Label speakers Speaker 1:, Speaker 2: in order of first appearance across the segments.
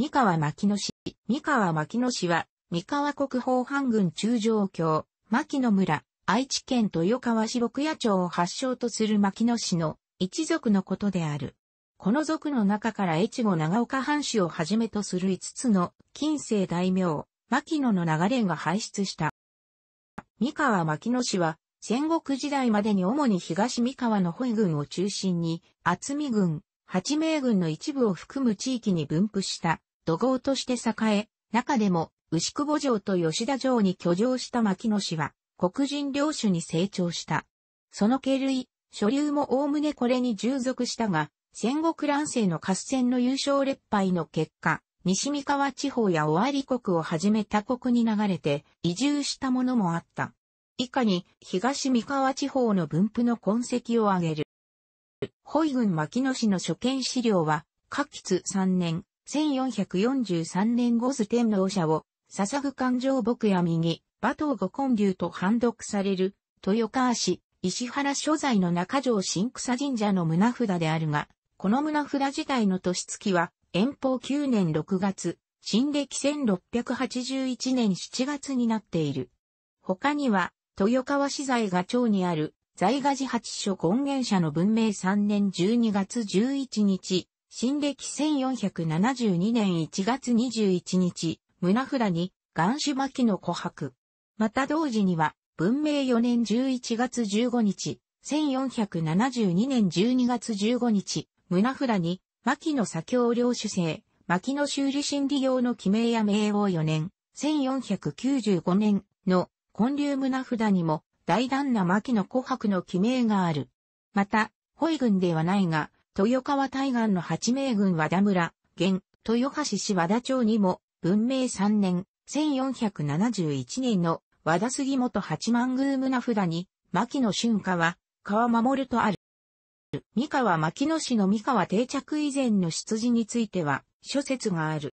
Speaker 1: 三河牧野市。三河牧野市は、三河国宝藩軍中上京、牧野村、愛知県豊川市牧野町を発祥とする牧野市の一族のことである。この族の中から越後長岡藩主をはじめとする5つの近世大名、牧野の流れが輩出した。三河牧野氏は、戦国時代までに主に東三河の保井軍を中心に、厚見軍、八名軍の一部を含む地域に分布した土豪として栄え、中でも、牛久保城と吉田城に居城した牧野氏は、黒人領主に成長した。その経類、所流もおおむねこれに従属したが、戦国乱世の合戦の優勝劣敗の結果、西三河地方や尾張国をはじめ他国に流れて移住したものもあった。以下に東三河地方の分布の痕跡を挙げる。ホイ郡牧野氏の所見資料は、下吉3年、1443年五頭天皇社を、捧ぐ勘定牧や右、馬頭五根流と判読される、豊川市、石原所在の中条新草神社の胸札であるが、この胸札自体の年月は、遠方9年6月、新暦1681年7月になっている。他には、豊川市在が町にある、在賀寺八所権現社の文明3年12月11日、新暦1472年1月21日、胸札に、岩種巻の琥珀。また同時には、文明4年11月15日、1472年12月15日、胸札に、巻の左京領主制、巻の修理心理用の記名や名王4年、1495年の建立胸札にも、大胆な巻の琥珀の記名がある。また、ホイ軍ではないが、豊川対岸の八名軍和田村、現、豊橋市和田町にも、文明三年、1471年の和田杉本八幡宮村札に、牧野春夏は、川守るとある。三河牧野市の三河定着以前の出自については、諸説がある。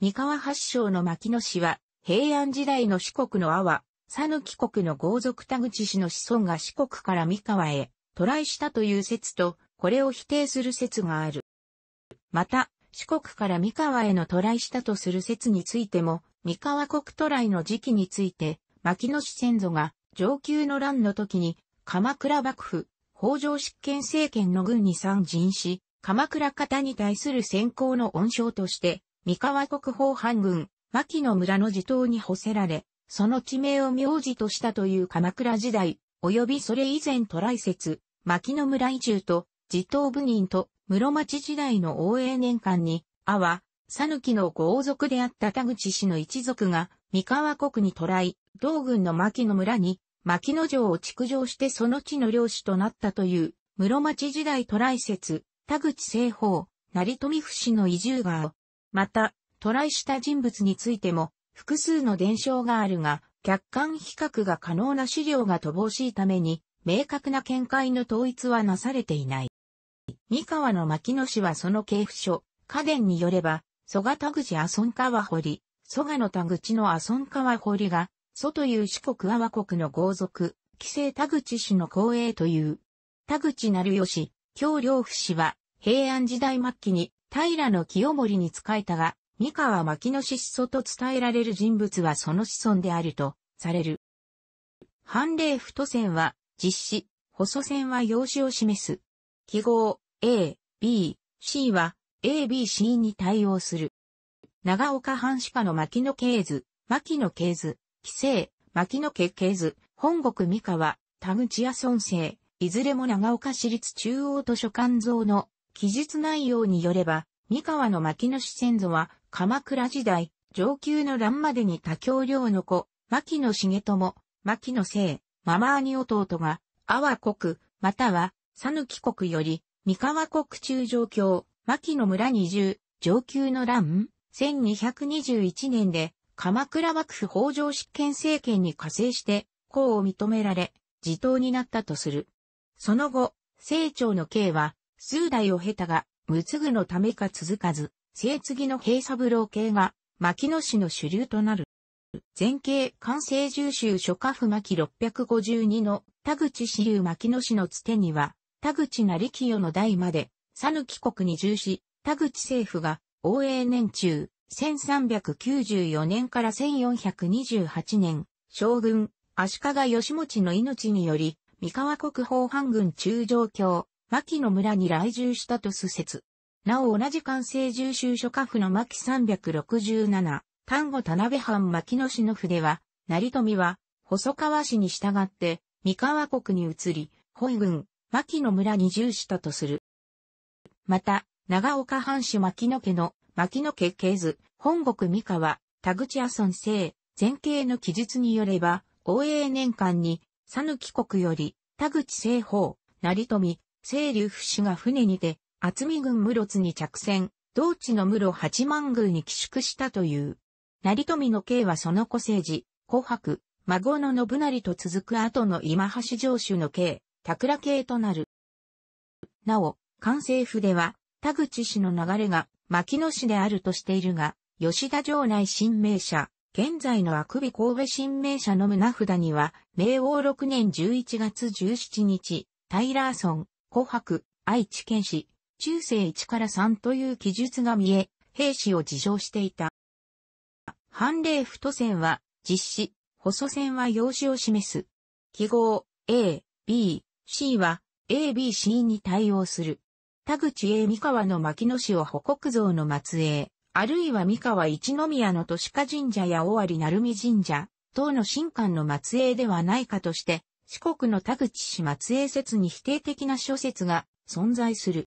Speaker 1: 三河発祥の牧野氏は、平安時代の四国の阿波、讃岐国の豪族田口氏の子孫が四国から三河へ、渡来したという説と、これを否定する説がある。また、四国から三河への渡来したとする説についても、三河国渡来の時期について、牧野氏先祖が上級の乱の時に、鎌倉幕府、北条執権政権の軍に参陣し、鎌倉方に対する先行の恩賞として、三河国法藩軍、牧野村の地頭に干せられ、その地名を名字としたという鎌倉時代、及びそれ以前渡来説、牧野村移住と、地頭部人と室町時代の応援年間に、阿波、讃岐の豪族であった田口氏の一族が、三河国に渡来、道軍の牧野村に、牧野城を築城してその地の領主となったという、室町時代渡来説、田口西方、成富不死の移住が、また、渡来した人物についても、複数の伝承があるが、客観比較が可能な資料が乏しいために、明確な見解の統一はなされていない。三河の牧野氏はその系譜書、家伝によれば、蘇我田口阿孫川堀、蘇我の田口の阿孫川堀が、蘇という四国阿波国の豪族、紀勢田口氏の後衛という。田口成義、京良夫氏は、平安時代末期に、平の清盛に仕えたが、三河牧野氏子祖と伝えられる人物はその子孫であると、される。判例太線は、実施、細線は用紙を示す。記号、A、B、C は A、B、C に対応する。長岡藩士家の牧野系図、牧野系図、紀勢、牧野家系図、本国三河、田口屋村生、いずれも長岡市立中央図書館像の記述内容によれば、三河の牧野氏先祖は鎌倉時代、上級の乱までに多教領の子、牧野重友、牧野姓、ママ兄弟が、阿波国、または、讃岐国より、三河国中上京、牧野村二重、上級の乱、1221年で、鎌倉幕府北条執権政権に加勢して、功を認められ、自党になったとする。その後、清朝の刑は、数代を経たが、無継のためか続かず、清次の平三郎刑が、牧野氏の主流となる。前刑、完成重州諸家府巻652の田口支流牧野氏のつてには、田口成清の代まで、佐抜国に従し、田口政府が、応永年中、1394年から1428年、将軍、足利義持の命により、三河国宝藩軍中上京、牧野村に来住したとす説。なお同じ関西重修諸家府の牧367、丹後田辺藩牧野氏の筆は、成富は、細川氏に従って、三河国に移り、本軍、牧野村に住したとする。また、長岡藩主牧野家の牧野家系図、本国三河、田口阿孫生、前景の記述によれば、応永年間に、佐抜国より、田口西方、成富、清流不死が船にて、厚見郡室津に着船、同地の室八幡宮に寄宿したという。成富の刑はその古政治、琥珀、孫の信成と続く後の今橋城主の刑、桜系となる。なお、関西府では、田口氏の流れが、牧野氏であるとしているが、吉田城内新名社、現在のあくび神戸新名社の胸札には、明王6年11月17日、タイラーソン、琥珀、愛知県市、中世1から3という記述が見え、兵士を自称していた。判例不都線は、実施、細線は用紙を示す。記号、A、B、C は ABC に対応する。田口 A 三河の牧野市を保国像の末裔、あるいは三河一宮の都市化神社や尾張鳴海神社、等の神官の末裔ではないかとして、四国の田口氏末裔説に否定的な諸説が存在する。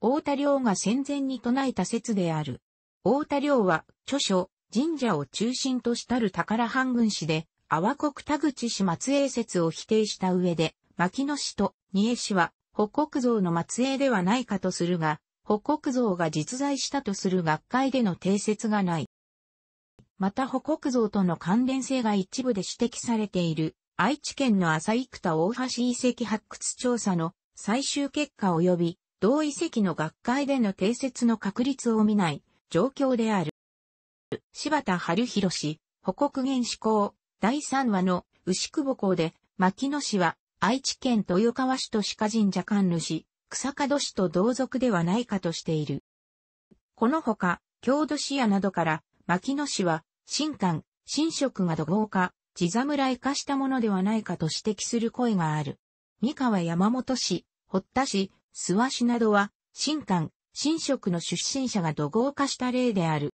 Speaker 1: 大田良が戦前に唱えた説である。大田良は、著書、神社を中心としたる宝半軍師で、阿波国田口氏末裔説を否定した上で、牧野氏と仁江氏は、北国像の末裔ではないかとするが、北国像が実在したとする学会での定説がない。また北国像との関連性が一部で指摘されている、愛知県の浅井田大橋遺跡発掘調査の最終結果及び、同遺跡の学会での定説の確率を見ない状況である。柴田春弘氏、北国原子校、第3話の牛久保校で、牧野氏は愛知県豊川市と鹿神社官主、草門市と同族ではないかとしている。このほか、郷土市屋などから、牧野市は、新官、新職が土豪化、地侍化したものではないかと指摘する声がある。三河山本市、堀田市、諏訪市などは、新官、新職の出身者が土豪化した例である。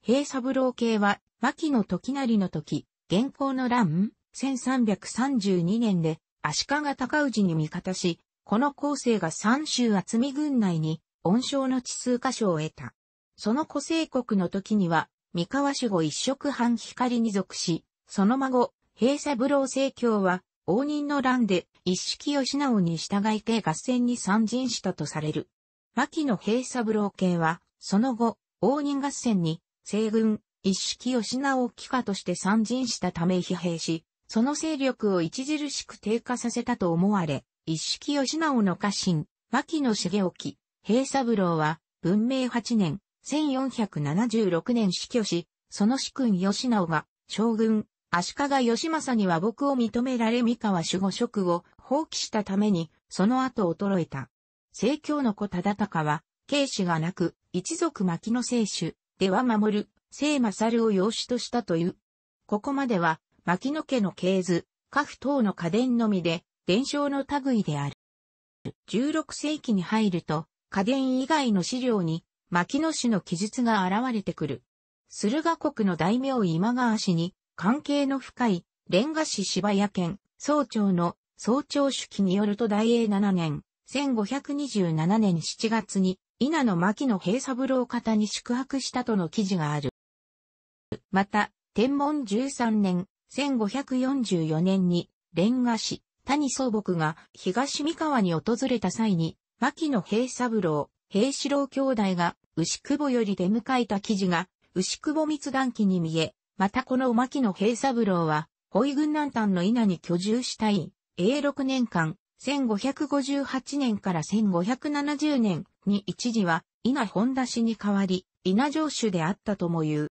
Speaker 1: 平三郎系は、牧野時成の時、現行の乱1332年で足利尊氏に味方し、この後世が三州厚見軍内に恩賞の地数箇所を得た。その古生国の時には、三河守護一色半光に属し、その孫、平三郎聖教は、応仁の乱で一式義直に従いて合戦に参陣したとされる。牧野平三郎系は、その後、応仁合戦に、西軍、一式義直を帰化として参陣したため疲弊し、その勢力を著しく低下させたと思われ、一式吉直の家臣、牧野重沖、平三郎は、文明8年、1476年死去し、その主君吉直が、将軍、足利義政には僕を認められ三河守護職を放棄したために、その後衰えた。聖教の子忠高は、慶氏がなく、一族牧野聖主、では守る、聖勝を養子としたという。ここまでは、牧野家の系図、家父等の家電のみで、伝承の類である。16世紀に入ると、家電以外の資料に、牧野氏の記述が現れてくる。駿河国の大名今川氏に、関係の深い、レンガ市芝谷県、総長の総長主記によると大英7年、1527年7月に、稲の牧野平三郎方に宿泊したとの記事がある。また、天文13年、1544年に、蓮ガ市、谷総木が東三河に訪れた際に、牧野平三郎、平四郎兄弟が牛久保より出迎えた記事が、牛久保密談記に見え、またこの牧野平三郎は、保育軍南端の稲に居住したい、永6年間、1558年から1570年に一時は、稲本田氏に代わり、稲城主であったとも言う。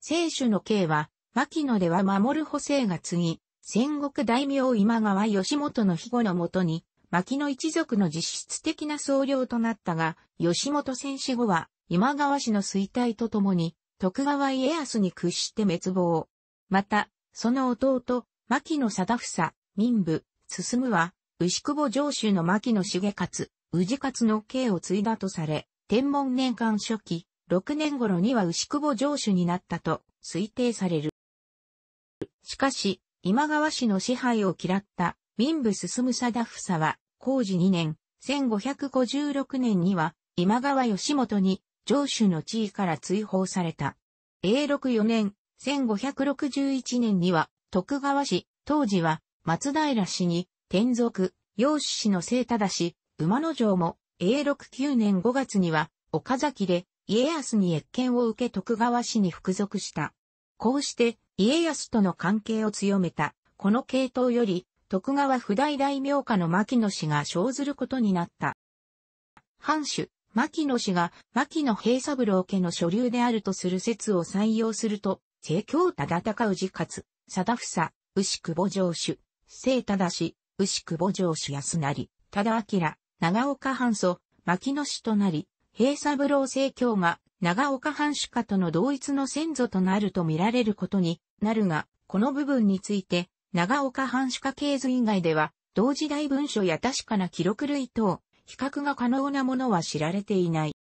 Speaker 1: 聖主の刑は、牧野では守る補正が継ぎ、戦国大名今川義元の庇護のもとに、牧野一族の実質的な総領となったが、義元戦死後は、今川氏の衰退とともに、徳川家康に屈して滅亡。また、その弟、牧野貞房、民部、進は、牛久保城主の牧野重勝、宇治勝の刑を継いだとされ、天文年間初期、6年頃には牛久保城主になったと推定される。しかし、今川氏の支配を嫌った民部進貞房は、工事2年、1556年には、今川義元に上州の地位から追放された。永禄4年、1561年には、徳川氏、当時は、松平氏に、天族、陽氏氏のただし、馬之丞も、永禄9年5月には、岡崎で、家康に越権を受け徳川氏に服属した。こうして家康との関係を強めた、この系統より徳川不代大名家の牧野氏が生ずることになった。藩主、牧野氏が牧野平三郎家の所流であるとする説を採用すると、聖教忠高氏勝、貞房、牛久保城主、聖忠氏、牛久保城主安成、忠明、長岡藩祖、牧野氏となり、平三郎正教が長岡藩主家との同一の先祖となると見られることになるが、この部分について、長岡藩主家系図以外では、同時代文書や確かな記録類等、比較が可能なものは知られていない。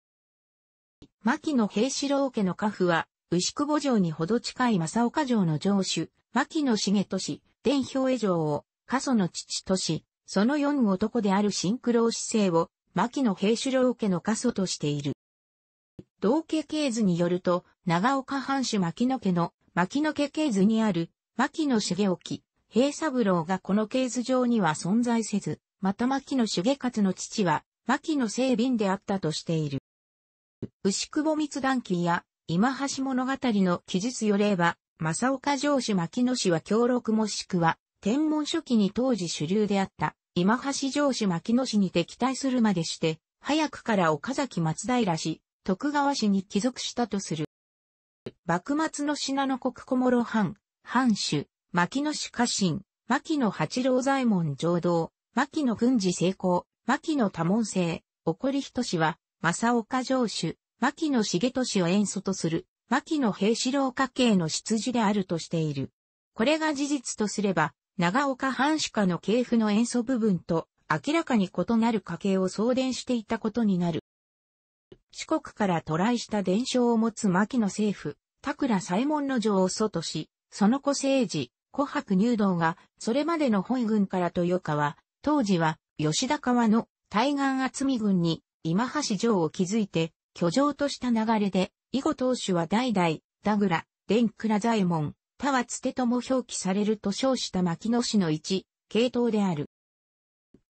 Speaker 1: 牧野平四郎家の家父は、牛久城にほど近い正岡城の城主、牧野重俊、伝兵衛城を、過疎の父とし、その四男であるシンクロー姿勢を牧野平主郎家の家祖としている。道家系図によると、長岡藩主牧野家の牧野家系図にある牧野重沖、平三郎がこの系図上には存在せず、また牧野重勝の父は牧野清便であったとしている。牛久保密談記や今橋物語の記述よれば、正岡城主牧野氏は協力もしくは天文書記に当時主流であった今橋城主牧野氏に敵対するまでして、早くから岡崎松平氏、徳川氏に帰属したとする。幕末の信濃国小諸藩、藩主、牧野氏家臣、牧野八郎左衛門上道、牧野軍事成功、牧野多門生、怒り人氏は、正岡城主、牧野重氏を演祖とする、牧野平四郎家系の出自であるとしている。これが事実とすれば、長岡藩主家の系譜の塩素部分と明らかに異なる家系を送電していたことになる。四国から渡来した伝承を持つ牧野政府、桜左衛門の城を祖とし、その子政治、琥珀入道が、それまでの本軍から豊川、当時は吉田川の対岸厚見軍に今橋城を築いて、居城とした流れで、囲碁当主は代々、田倉、伝倉左衛門、他はつてとも表記されると称した牧野氏の一、系統である。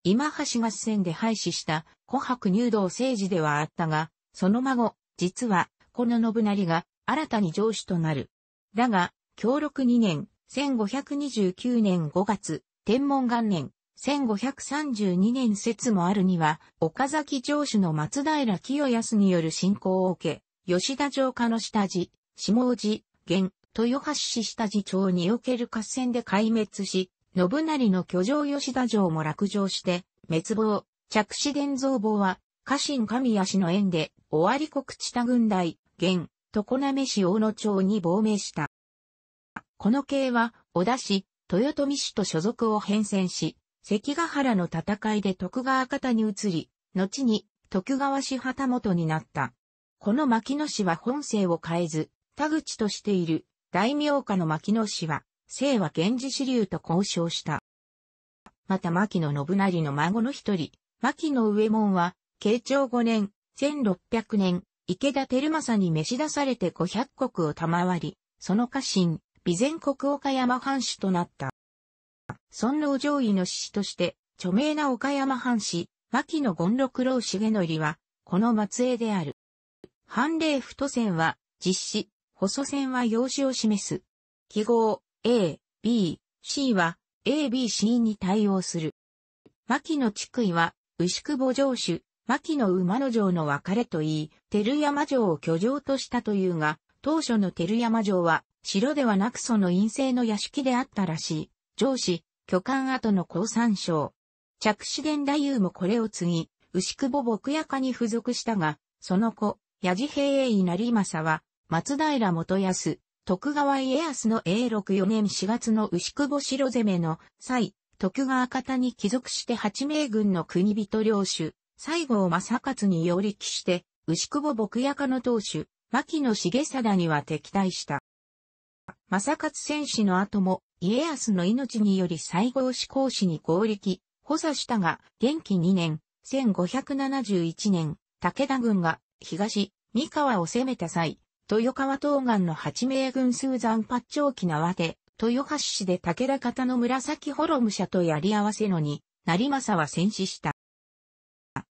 Speaker 1: 今橋合戦で廃止した琥珀入道政治ではあったが、その孫、実は、この信成が新たに上司となる。だが、協力2年、1529年5月、天文元年、1532年説もあるには、岡崎城主の松平清康による信仰を受け、吉田城下の下地、下地、現、豊橋市下地町における合戦で壊滅し、信成の居城吉田城も落城して、滅亡、着死伝蔵坊は、家臣神谷氏の縁で、尾張国地田軍大、現、常滑市大野町に亡命した。この系は、小田氏、豊臣氏と所属を変遷し、関ヶ原の戦いで徳川方に移り、後に徳川氏旗本になった。この牧野氏は本性を変えず、田口としている大名家の牧野氏は、清和源氏支流と交渉した。また牧野信成の孫の一人、牧野上門は、慶長5年、1600年、池田照正に召し出されて500国を賜り、その家臣、備前国岡山藩主となった。尊王上位の志士として、著名な岡山藩士、牧野権六郎重則は、この末裔である。藩令不都船は、実施、細線は用紙を示す。記号 A、B、C は A、B、C に対応する。牧野地区は牛久保城主、牧野馬野城の別れと言い、照山城を居城としたというが、当初の照山城は城ではなくその陰性の屋敷であったらしい。城主、巨漢跡の高山省。着手伝太夫もこれを継ぎ、牛久保牧屋家に付属したが、その子、矢治平英稲荷政は、松平元康、徳川家康の永禄4年4月の牛久保城攻めの際、徳川方に帰属して八名軍の国人領主、西郷正勝に擁立して、牛久保牧野家の当主、牧野重貞には敵対した。正勝戦士の後も、家康の命により西郷志向士に合力、補佐したが、元気2年、1571年、武田軍が東、三河を攻めた際、豊川東岸の八名軍数山八丁期縄で、豊橋市で武田方の紫ホロム社とやり合わせのに、成政は戦死した。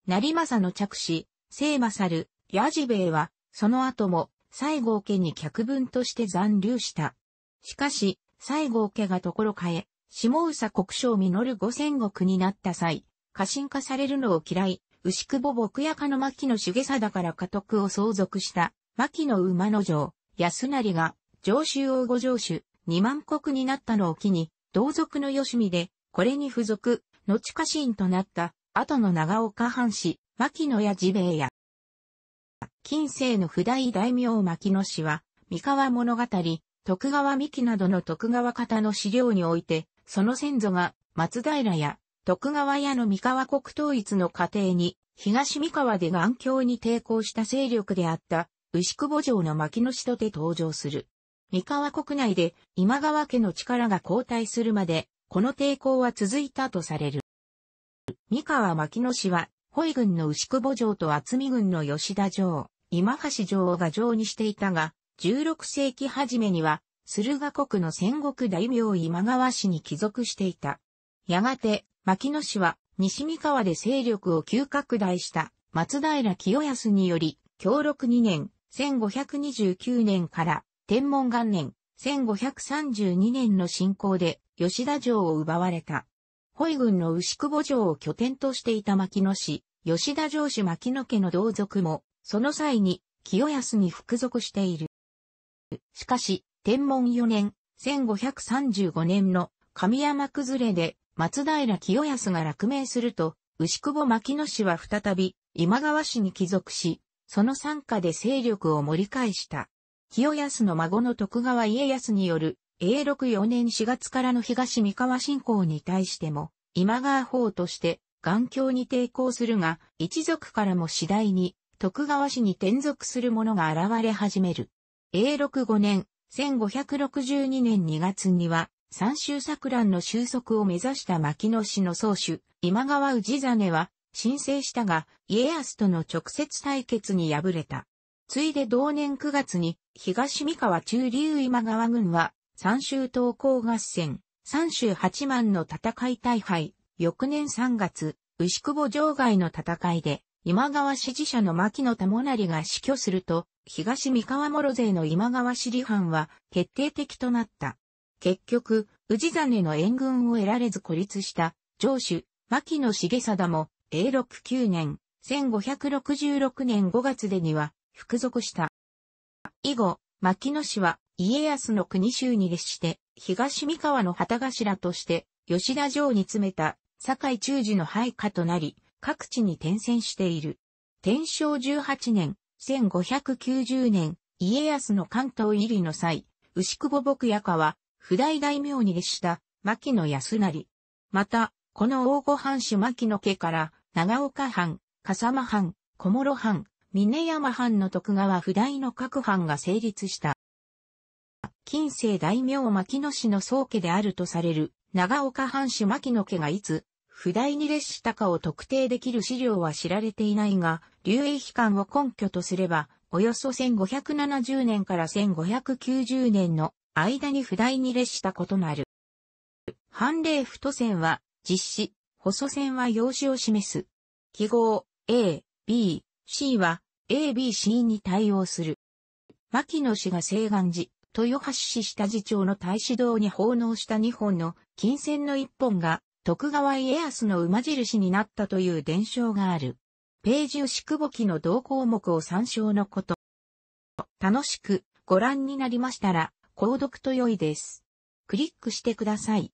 Speaker 1: 成政の着死、聖勝、矢治兵衛は、その後も、西郷家に客分として残留した。しかし、西郷家がところ変え、下総国将実る五千国になった際、過信化されるのを嫌い、牛久保牧屋家の牧の重貞から家督を相続した牧野馬之城、安成が、上州王御城主、二万国になったのを機に、同族の吉見で、これに付属、後家臣となった、後の長岡藩士、牧野や治兵衛や、近世の不代大名牧野氏は、三河物語、徳川三木などの徳川方の資料において、その先祖が松平や徳川屋の三河国統一の過程に、東三河で眼鏡に抵抗した勢力であった牛久保城の牧野氏とて登場する。三河国内で今川家の力が後退するまで、この抵抗は続いたとされる。三河牧野氏は、ホイ軍の牛久保城と厚見軍の吉田城、今橋城が城にしていたが、16世紀初めには、駿河国の戦国大名今川氏に帰属していた。やがて、牧野氏は、西三河で勢力を急拡大した松平清康により、協力2年、1529年から天文元年1532年の進行で吉田城を奪われた。ホイの牛久保城を拠点としていた牧野氏、吉田城主牧野家の同族も、その際に清安に服属している。しかし、天文4年、1535年の神山崩れで松平清康が落命すると、牛久保牧野氏は再び今川氏に帰属し、その参加で勢力を盛り返した。清康の孫の徳川家康による永禄4年4月からの東三河侵攻に対しても、今川法として眼鏡に抵抗するが、一族からも次第に徳川氏に転属する者が現れ始める。永禄5年、1562年2月には、三州作乱の収束を目指した牧野氏の宗主、今川氏真は、申請したが、家康との直接対決に敗れた。ついで同年9月に、東三河中流今川軍は、三州東高合戦、三州八万の戦い大敗、翌年3月、牛久保城外の戦いで、今川支持者の牧野玉成が死去すると、東三河諸勢の今川支持藩は決定的となった。結局、氏真の援軍を得られず孤立した、城主、牧野重貞も、永禄9年、1566年5月でには、服属した。以後、牧野氏は、家康の国州に列して、東三河の旗頭として、吉田城に詰めた、堺中寺の配下となり、各地に転戦している。天正18年、1590年、家康の関東入りの際、牛久保牧屋家は、不代大名に列した、牧野康成。また、この大御藩主牧野家から、長岡藩、笠間藩、小諸藩、峰山藩の徳川不代の各藩が成立した。近世大名牧野氏の宗家であるとされる長岡藩主牧野家がいつ、不代に列したかを特定できる資料は知られていないが、流英期間を根拠とすれば、およそ1570年から1590年の間に不代に列したこともある。藩令不都線は実施、細線は用紙を示す。記号 A、B、C は A、B、C に対応する。牧野氏が西岸寺、豊橋市下寺町の大使堂に奉納した2本の金線の1本が徳川家康の馬印になったという伝承がある。ページ牛久保記の同項目を参照のこと。楽しくご覧になりましたら、購読と良いです。クリックしてください。